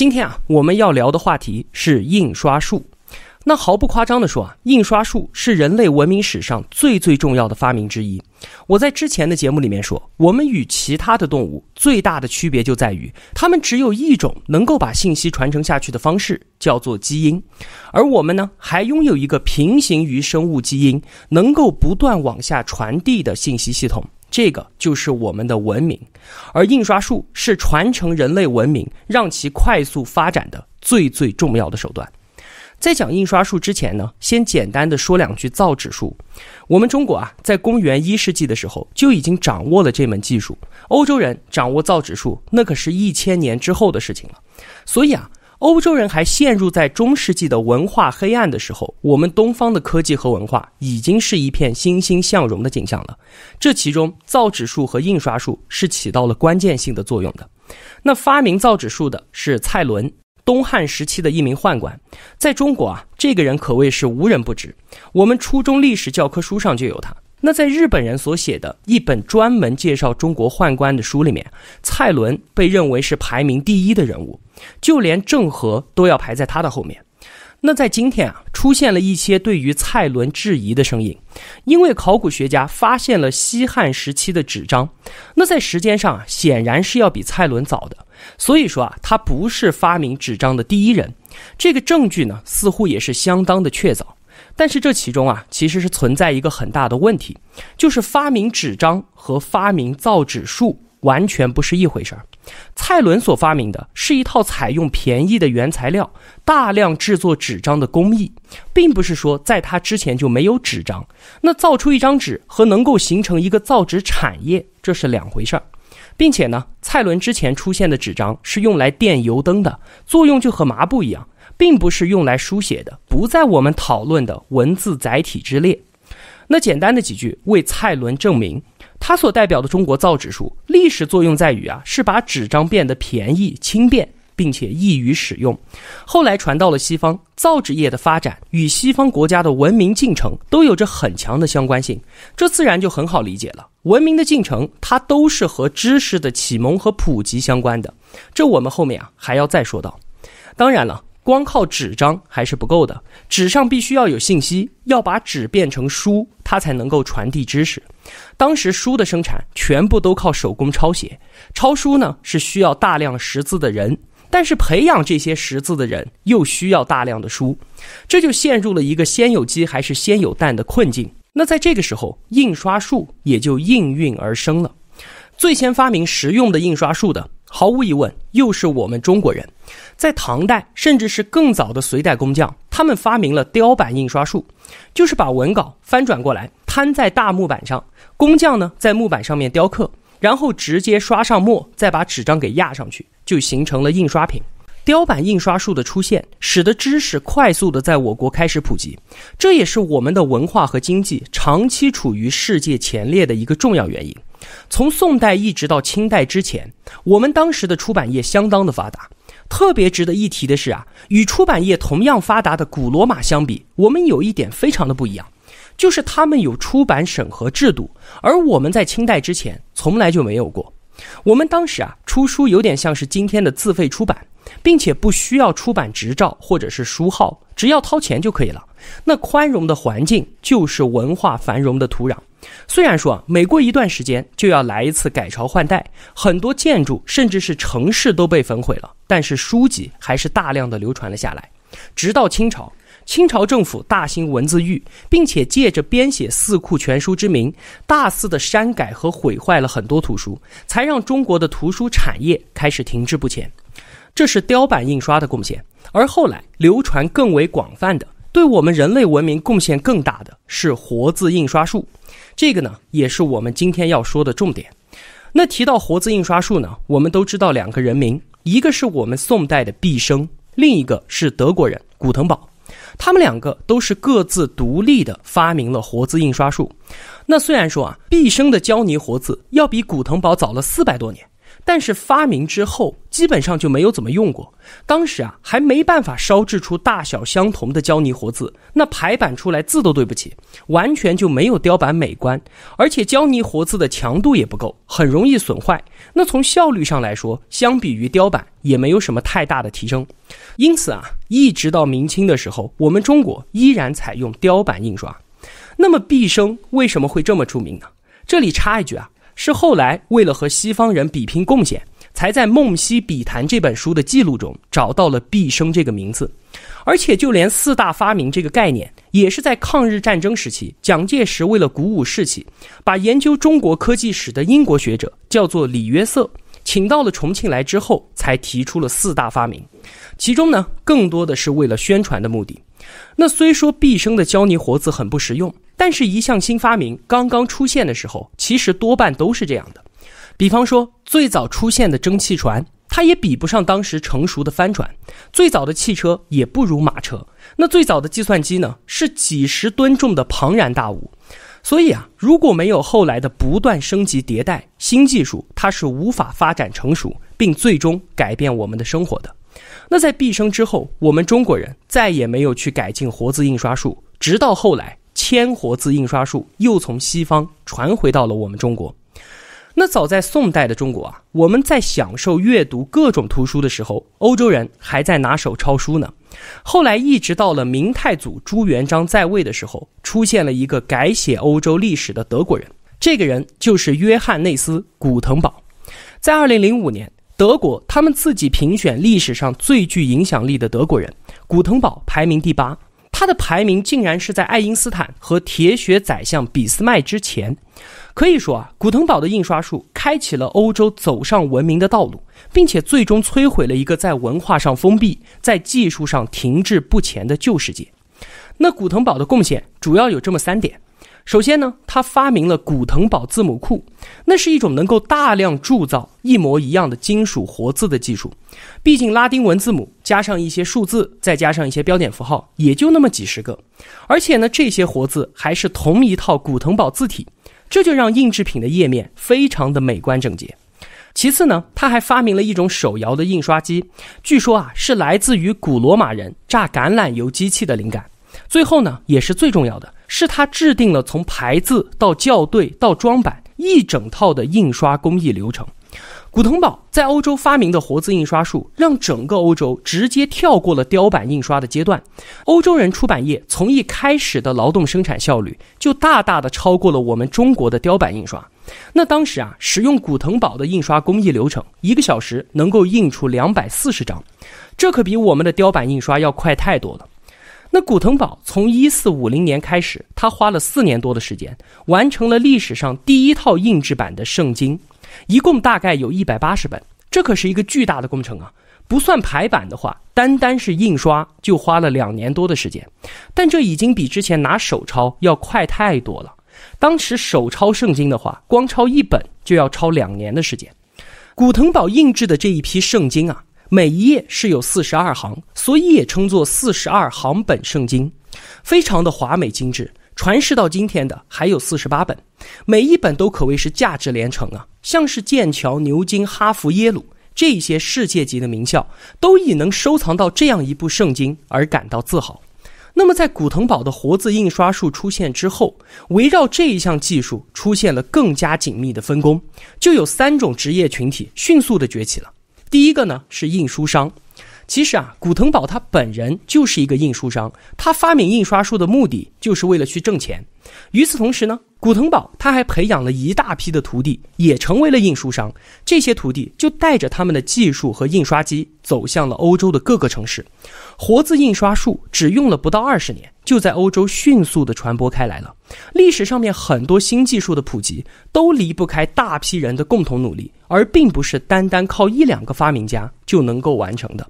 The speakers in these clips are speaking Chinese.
今天啊，我们要聊的话题是印刷术。那毫不夸张的说啊，印刷术是人类文明史上最最重要的发明之一。我在之前的节目里面说，我们与其他的动物最大的区别就在于，它们只有一种能够把信息传承下去的方式，叫做基因；而我们呢，还拥有一个平行于生物基因，能够不断往下传递的信息系统。这个就是我们的文明，而印刷术是传承人类文明、让其快速发展的最最重要的手段。在讲印刷术之前呢，先简单的说两句造纸术。我们中国啊，在公元一世纪的时候就已经掌握了这门技术，欧洲人掌握造纸术那可是一千年之后的事情了。所以啊。欧洲人还陷入在中世纪的文化黑暗的时候，我们东方的科技和文化已经是一片欣欣向荣的景象了。这其中，造纸术和印刷术是起到了关键性的作用的。那发明造纸术的是蔡伦，东汉时期的一名宦官。在中国啊，这个人可谓是无人不知，我们初中历史教科书上就有他。那在日本人所写的一本专门介绍中国宦官的书里面，蔡伦被认为是排名第一的人物，就连郑和都要排在他的后面。那在今天啊，出现了一些对于蔡伦质疑的声音，因为考古学家发现了西汉时期的纸张，那在时间上啊显然是要比蔡伦早的，所以说啊他不是发明纸张的第一人，这个证据呢似乎也是相当的确凿。但是这其中啊，其实是存在一个很大的问题，就是发明纸张和发明造纸术完全不是一回事儿。蔡伦所发明的是一套采用便宜的原材料大量制作纸张的工艺，并不是说在他之前就没有纸张。那造出一张纸和能够形成一个造纸产业，这是两回事儿。并且呢，蔡伦之前出现的纸张是用来垫油灯的，作用就和麻布一样。并不是用来书写的，不在我们讨论的文字载体之列。那简单的几句为蔡伦证明他所代表的中国造纸术历史作用在于啊，是把纸张变得便宜、轻便，并且易于使用。后来传到了西方，造纸业的发展与西方国家的文明进程都有着很强的相关性。这自然就很好理解了。文明的进程，它都是和知识的启蒙和普及相关的。这我们后面啊还要再说到。当然了。光靠纸张还是不够的，纸上必须要有信息，要把纸变成书，它才能够传递知识。当时书的生产全部都靠手工抄写，抄书呢是需要大量识字的人，但是培养这些识字的人又需要大量的书，这就陷入了一个先有鸡还是先有蛋的困境。那在这个时候，印刷术也就应运而生了。最先发明实用的印刷术的，毫无疑问又是我们中国人。在唐代，甚至是更早的隋代，工匠他们发明了雕版印刷术，就是把文稿翻转过来，摊在大木板上，工匠呢在木板上面雕刻，然后直接刷上墨，再把纸张给压上去，就形成了印刷品。雕版印刷术的出现，使得知识快速的在我国开始普及，这也是我们的文化和经济长期处于世界前列的一个重要原因。从宋代一直到清代之前，我们当时的出版业相当的发达。特别值得一提的是啊，与出版业同样发达的古罗马相比，我们有一点非常的不一样，就是他们有出版审核制度，而我们在清代之前从来就没有过。我们当时啊，出书有点像是今天的自费出版，并且不需要出版执照或者是书号，只要掏钱就可以了。那宽容的环境就是文化繁荣的土壤。虽然说啊，每过一段时间就要来一次改朝换代，很多建筑甚至是城市都被焚毁了，但是书籍还是大量的流传了下来，直到清朝。清朝政府大兴文字狱，并且借着编写《四库全书》之名，大肆的删改和毁坏了很多图书，才让中国的图书产业开始停滞不前。这是雕版印刷的贡献，而后来流传更为广泛的、对我们人类文明贡献更大的是活字印刷术。这个呢，也是我们今天要说的重点。那提到活字印刷术呢，我们都知道两个人名，一个是我们宋代的毕生，另一个是德国人古腾堡。他们两个都是各自独立的发明了活字印刷术。那虽然说啊，毕生的胶泥活字要比古腾堡早了四百多年。但是发明之后，基本上就没有怎么用过。当时啊，还没办法烧制出大小相同的胶泥活字，那排版出来字都对不起，完全就没有雕版美观，而且胶泥活字的强度也不够，很容易损坏。那从效率上来说，相比于雕版也没有什么太大的提升。因此啊，一直到明清的时候，我们中国依然采用雕版印刷。那么毕生为什么会这么出名呢？这里插一句啊。是后来为了和西方人比拼贡献，才在《梦溪笔谈》这本书的记录中找到了毕生”这个名字，而且就连四大发明这个概念，也是在抗日战争时期，蒋介石为了鼓舞士气，把研究中国科技史的英国学者叫做李约瑟，请到了重庆来之后，才提出了四大发明，其中呢，更多的是为了宣传的目的。那虽说毕生的胶泥活字很不实用，但是一项新发明刚刚出现的时候，其实多半都是这样的。比方说，最早出现的蒸汽船，它也比不上当时成熟的帆船；最早的汽车也不如马车。那最早的计算机呢，是几十吨重的庞然大物。所以啊，如果没有后来的不断升级迭代，新技术它是无法发展成熟，并最终改变我们的生活的。那在毕生之后，我们中国人再也没有去改进活字印刷术，直到后来，铅活字印刷术又从西方传回到了我们中国。那早在宋代的中国啊，我们在享受阅读各种图书的时候，欧洲人还在拿手抄书呢。后来一直到了明太祖朱元璋在位的时候，出现了一个改写欧洲历史的德国人，这个人就是约翰内斯·古腾堡，在二零零五年。德国他们自己评选历史上最具影响力的德国人，古腾堡排名第八，他的排名竟然是在爱因斯坦和铁血宰相俾斯麦之前。可以说啊，古腾堡的印刷术开启了欧洲走上文明的道路，并且最终摧毁了一个在文化上封闭、在技术上停滞不前的旧世界。那古腾堡的贡献主要有这么三点。首先呢，他发明了古腾堡字母库，那是一种能够大量铸造一模一样的金属活字的技术。毕竟拉丁文字母加上一些数字，再加上一些标点符号，也就那么几十个。而且呢，这些活字还是同一套古腾堡字体，这就让印制品的页面非常的美观整洁。其次呢，他还发明了一种手摇的印刷机，据说啊，是来自于古罗马人榨橄榄油机器的灵感。最后呢，也是最重要的是，他制定了从排字到校对到装版一整套的印刷工艺流程。古腾堡在欧洲发明的活字印刷术，让整个欧洲直接跳过了雕版印刷的阶段。欧洲人出版业从一开始的劳动生产效率就大大的超过了我们中国的雕版印刷。那当时啊，使用古腾堡的印刷工艺流程，一个小时能够印出两百四十张，这可比我们的雕版印刷要快太多了。那古腾堡从一四五零年开始，他花了四年多的时间，完成了历史上第一套印制版的圣经，一共大概有一百八十本。这可是一个巨大的工程啊！不算排版的话，单单是印刷就花了两年多的时间。但这已经比之前拿手抄要快太多了。当时手抄圣经的话，光抄一本就要抄两年的时间。古腾堡印制的这一批圣经啊。每一页是有四十二行，所以也称作四十二行本圣经，非常的华美精致。传世到今天的还有四十八本，每一本都可谓是价值连城啊！像是剑桥、牛津、哈佛、耶鲁这些世界级的名校，都以能收藏到这样一部圣经而感到自豪。那么，在古腾堡的活字印刷术出现之后，围绕这一项技术出现了更加紧密的分工，就有三种职业群体迅速的崛起了。第一个呢是印书商，其实啊，古腾堡他本人就是一个印书商。他发明印刷术的目的就是为了去挣钱。与此同时呢，古腾堡他还培养了一大批的徒弟，也成为了印书商。这些徒弟就带着他们的技术和印刷机，走向了欧洲的各个城市。活字印刷术只用了不到二十年，就在欧洲迅速的传播开来了。历史上面很多新技术的普及，都离不开大批人的共同努力。而并不是单单靠一两个发明家就能够完成的。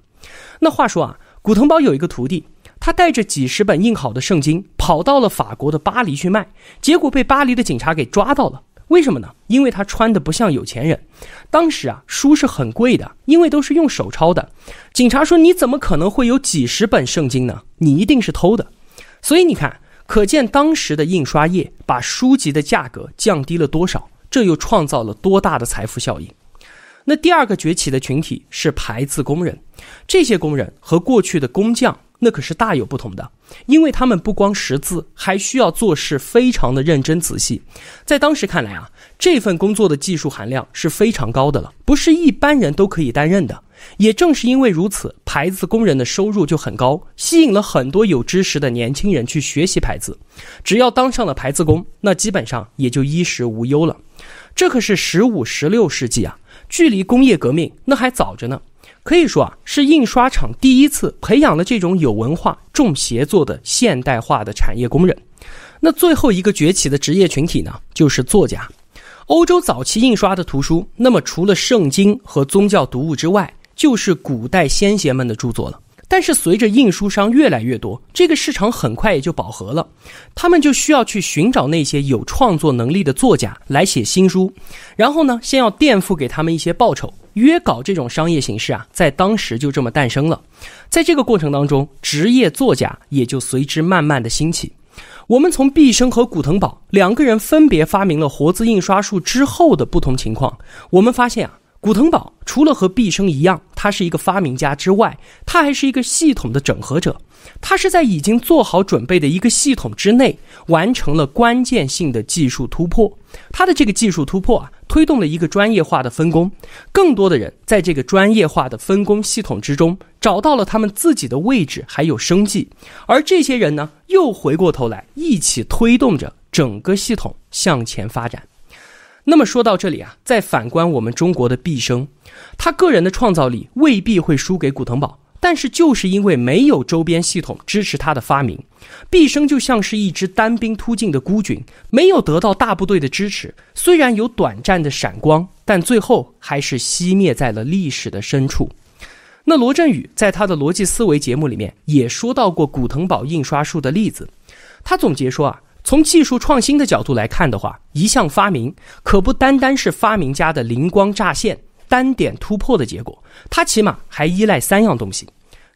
那话说啊，古腾堡有一个徒弟，他带着几十本印好的圣经跑到了法国的巴黎去卖，结果被巴黎的警察给抓到了。为什么呢？因为他穿的不像有钱人。当时啊，书是很贵的，因为都是用手抄的。警察说：“你怎么可能会有几十本圣经呢？你一定是偷的。”所以你看，可见当时的印刷业把书籍的价格降低了多少。这又创造了多大的财富效应？那第二个崛起的群体是排字工人，这些工人和过去的工匠那可是大有不同的，因为他们不光识字，还需要做事非常的认真仔细。在当时看来啊，这份工作的技术含量是非常高的了，不是一般人都可以担任的。也正是因为如此，排字工人的收入就很高，吸引了很多有知识的年轻人去学习排字。只要当上了排字工，那基本上也就衣食无忧了。这可是十五、十六世纪啊，距离工业革命那还早着呢。可以说啊，是印刷厂第一次培养了这种有文化、重协作的现代化的产业工人。那最后一个崛起的职业群体呢，就是作家。欧洲早期印刷的图书，那么除了圣经和宗教读物之外，就是古代先贤们的著作了。但是随着印书商越来越多，这个市场很快也就饱和了，他们就需要去寻找那些有创作能力的作家来写新书，然后呢，先要垫付给他们一些报酬，约稿这种商业形式啊，在当时就这么诞生了。在这个过程当中，职业作家也就随之慢慢的兴起。我们从毕生和古腾堡两个人分别发明了活字印刷术之后的不同情况，我们发现啊，古腾堡除了和毕生一样。他是一个发明家之外，他还是一个系统的整合者。他是在已经做好准备的一个系统之内完成了关键性的技术突破。他的这个技术突破啊，推动了一个专业化的分工。更多的人在这个专业化的分工系统之中找到了他们自己的位置，还有生计。而这些人呢，又回过头来一起推动着整个系统向前发展。那么说到这里啊，再反观我们中国的毕生，他个人的创造力未必会输给古腾堡，但是就是因为没有周边系统支持他的发明，毕生就像是一支单兵突进的孤军，没有得到大部队的支持，虽然有短暂的闪光，但最后还是熄灭在了历史的深处。那罗振宇在他的逻辑思维节目里面也说到过古腾堡印刷术的例子，他总结说啊。从技术创新的角度来看的话，一项发明可不单单是发明家的灵光乍现、单点突破的结果，它起码还依赖三样东西：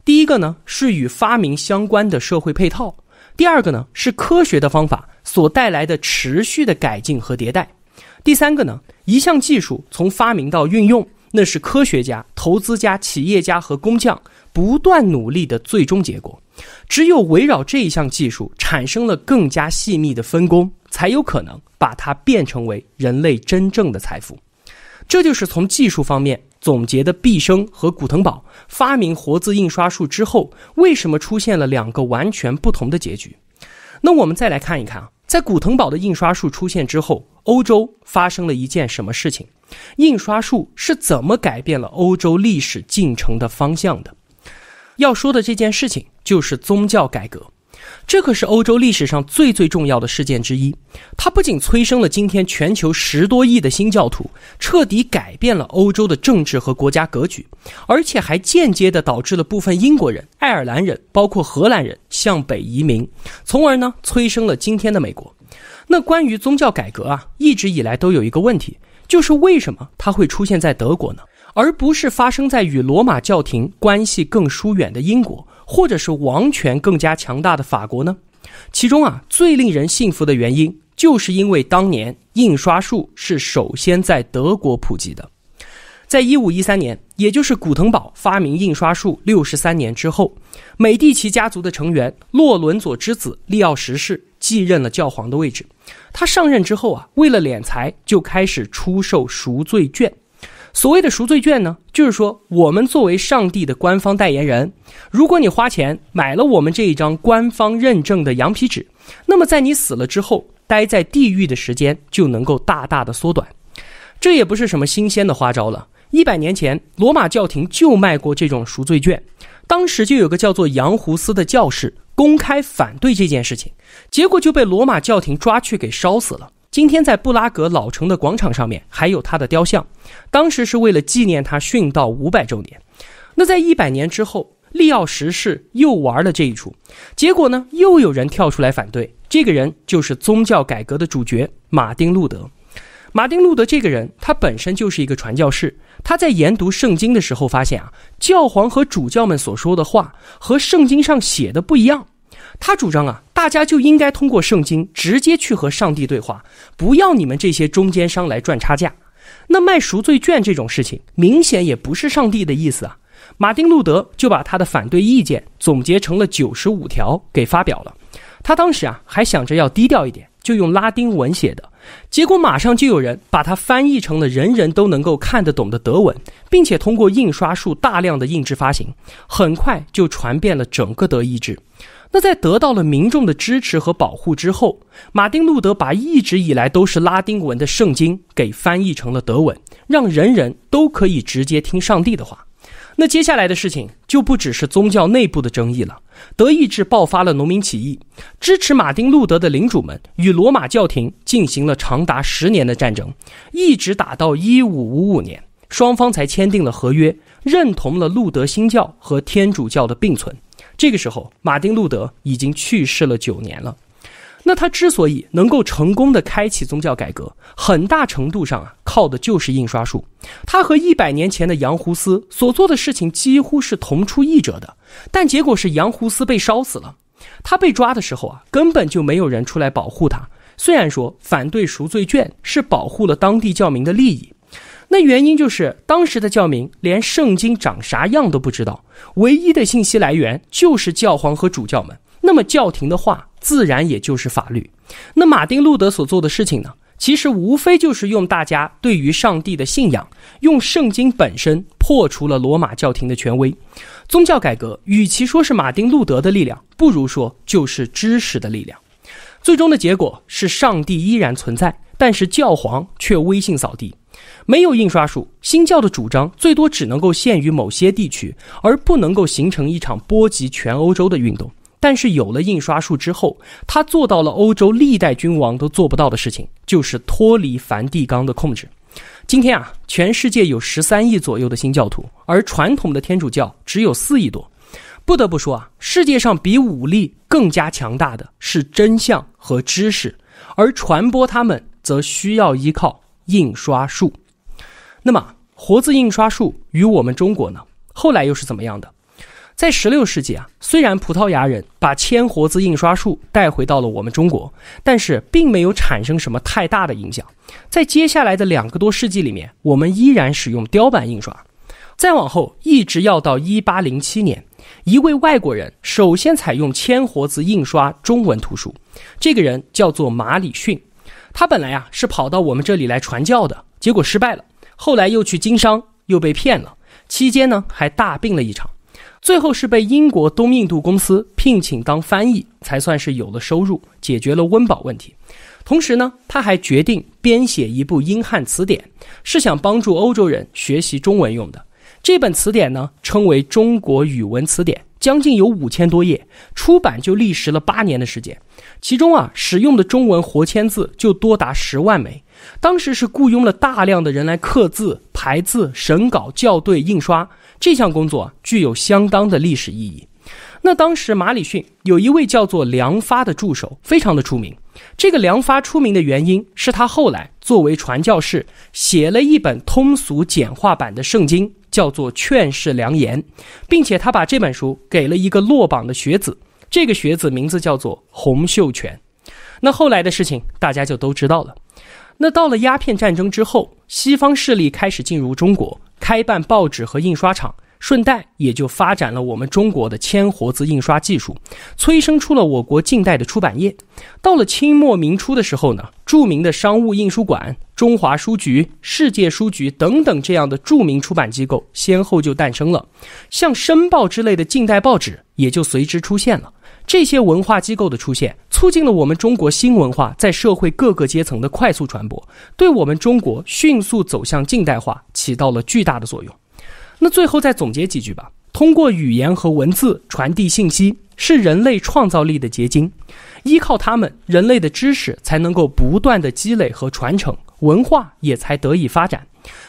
第一个呢是与发明相关的社会配套；第二个呢是科学的方法所带来的持续的改进和迭代；第三个呢，一项技术从发明到运用，那是科学家、投资家、企业家和工匠不断努力的最终结果。只有围绕这一项技术产生了更加细密的分工，才有可能把它变成为人类真正的财富。这就是从技术方面总结的毕生和古腾堡发明活字印刷术之后，为什么出现了两个完全不同的结局。那我们再来看一看啊，在古腾堡的印刷术出现之后，欧洲发生了一件什么事情？印刷术是怎么改变了欧洲历史进程的方向的？要说的这件事情就是宗教改革，这可是欧洲历史上最最重要的事件之一。它不仅催生了今天全球十多亿的新教徒，彻底改变了欧洲的政治和国家格局，而且还间接的导致了部分英国人、爱尔兰人，包括荷兰人向北移民，从而呢催生了今天的美国。那关于宗教改革啊，一直以来都有一个问题，就是为什么它会出现在德国呢？而不是发生在与罗马教廷关系更疏远的英国，或者是王权更加强大的法国呢？其中啊，最令人信服的原因，就是因为当年印刷术是首先在德国普及的。在一五一三年，也就是古腾堡发明印刷术六十三年之后，美第奇家族的成员洛伦佐之子利奥十世继任了教皇的位置。他上任之后啊，为了敛财，就开始出售赎罪券。所谓的赎罪券呢，就是说，我们作为上帝的官方代言人，如果你花钱买了我们这一张官方认证的羊皮纸，那么在你死了之后，待在地狱的时间就能够大大的缩短。这也不是什么新鲜的花招了，一百年前，罗马教廷就卖过这种赎罪券，当时就有个叫做杨胡斯的教士公开反对这件事情，结果就被罗马教廷抓去给烧死了。今天在布拉格老城的广场上面还有他的雕像，当时是为了纪念他殉道五百周年。那在一百年之后，利奥十世又玩了这一出，结果呢，又有人跳出来反对。这个人就是宗教改革的主角马丁路德。马丁路德这个人，他本身就是一个传教士。他在研读圣经的时候发现啊，教皇和主教们所说的话和圣经上写的不一样。他主张啊，大家就应该通过圣经直接去和上帝对话，不要你们这些中间商来赚差价。那卖赎罪券这种事情，明显也不是上帝的意思啊。马丁·路德就把他的反对意见总结成了九十五条给发表了。他当时啊还想着要低调一点，就用拉丁文写的，结果马上就有人把它翻译成了人人都能够看得懂的德文，并且通过印刷术大量的印制发行，很快就传遍了整个德意志。那在得到了民众的支持和保护之后，马丁·路德把一直以来都是拉丁文的圣经给翻译成了德文，让人人都可以直接听上帝的话。那接下来的事情就不只是宗教内部的争议了。德意志爆发了农民起义，支持马丁·路德的领主们与罗马教廷进行了长达十年的战争，一直打到一五五五年，双方才签订了合约，认同了路德新教和天主教的并存。这个时候，马丁路德已经去世了九年了。那他之所以能够成功的开启宗教改革，很大程度上啊，靠的就是印刷术。他和一百年前的杨胡斯所做的事情几乎是同出一辙的，但结果是杨胡斯被烧死了。他被抓的时候啊，根本就没有人出来保护他。虽然说反对赎罪券是保护了当地教民的利益。那原因就是，当时的教民连圣经长啥样都不知道，唯一的信息来源就是教皇和主教们。那么教廷的话，自然也就是法律。那马丁路德所做的事情呢？其实无非就是用大家对于上帝的信仰，用圣经本身破除了罗马教廷的权威。宗教改革与其说是马丁路德的力量，不如说就是知识的力量。最终的结果是，上帝依然存在，但是教皇却威信扫地。没有印刷术，新教的主张最多只能够限于某些地区，而不能够形成一场波及全欧洲的运动。但是有了印刷术之后，他做到了欧洲历代君王都做不到的事情，就是脱离梵蒂冈的控制。今天啊，全世界有十三亿左右的新教徒，而传统的天主教只有四亿多。不得不说啊，世界上比武力更加强大的是真相和知识，而传播他们则需要依靠印刷术。那么活字印刷术与我们中国呢？后来又是怎么样的？在十六世纪啊，虽然葡萄牙人把铅活字印刷术带回到了我们中国，但是并没有产生什么太大的影响。在接下来的两个多世纪里面，我们依然使用雕版印刷。再往后，一直要到一八零七年，一位外国人首先采用铅活字印刷中文图书。这个人叫做马里逊，他本来啊是跑到我们这里来传教的，结果失败了。后来又去经商，又被骗了。期间呢，还大病了一场，最后是被英国东印度公司聘请当翻译，才算是有了收入，解决了温饱问题。同时呢，他还决定编写一部英汉词典，是想帮助欧洲人学习中文用的。这本词典呢，称为《中国语文词典》，将近有五千多页，出版就历时了八年的时间。其中啊，使用的中文活签字就多达十万枚。当时是雇佣了大量的人来刻字、排字、审稿、校对、印刷，这项工作具有相当的历史意义。那当时马里逊有一位叫做梁发的助手，非常的出名。这个梁发出名的原因是他后来作为传教士写了一本通俗简化版的圣经，叫做《劝世良言》，并且他把这本书给了一个落榜的学子，这个学子名字叫做洪秀全。那后来的事情大家就都知道了。那到了鸦片战争之后，西方势力开始进入中国，开办报纸和印刷厂，顺带也就发展了我们中国的铅活字印刷技术，催生出了我国近代的出版业。到了清末明初的时候呢，著名的商务印书馆、中华书局、世界书局等等这样的著名出版机构先后就诞生了，像《申报》之类的近代报纸也就随之出现了。这些文化机构的出现，促进了我们中国新文化在社会各个阶层的快速传播，对我们中国迅速走向近代化起到了巨大的作用。那最后再总结几句吧：，通过语言和文字传递信息，是人类创造力的结晶，依靠它们，人类的知识才能够不断的积累和传承，文化也才得以发展。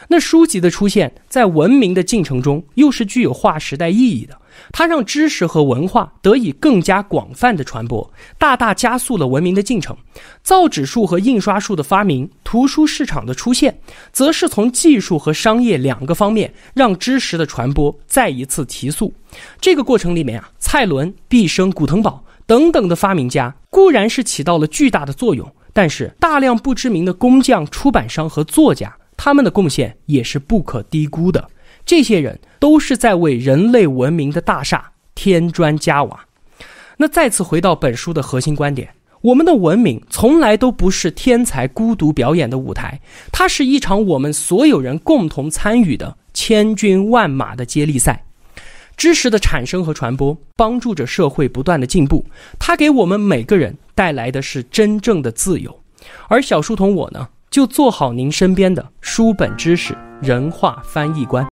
那书籍的出现，在文明的进程中又是具有划时代意义的。它让知识和文化得以更加广泛的传播，大大加速了文明的进程。造纸术和印刷术的发明，图书市场的出现，则是从技术和商业两个方面让知识的传播再一次提速。这个过程里面啊，蔡伦、毕生、古腾堡等等的发明家固然是起到了巨大的作用，但是大量不知名的工匠、出版商和作家。他们的贡献也是不可低估的。这些人都是在为人类文明的大厦添砖加瓦。那再次回到本书的核心观点：我们的文明从来都不是天才孤独表演的舞台，它是一场我们所有人共同参与的千军万马的接力赛。知识的产生和传播，帮助着社会不断的进步。它给我们每个人带来的是真正的自由。而小书童我呢？就做好您身边的书本知识人话翻译官。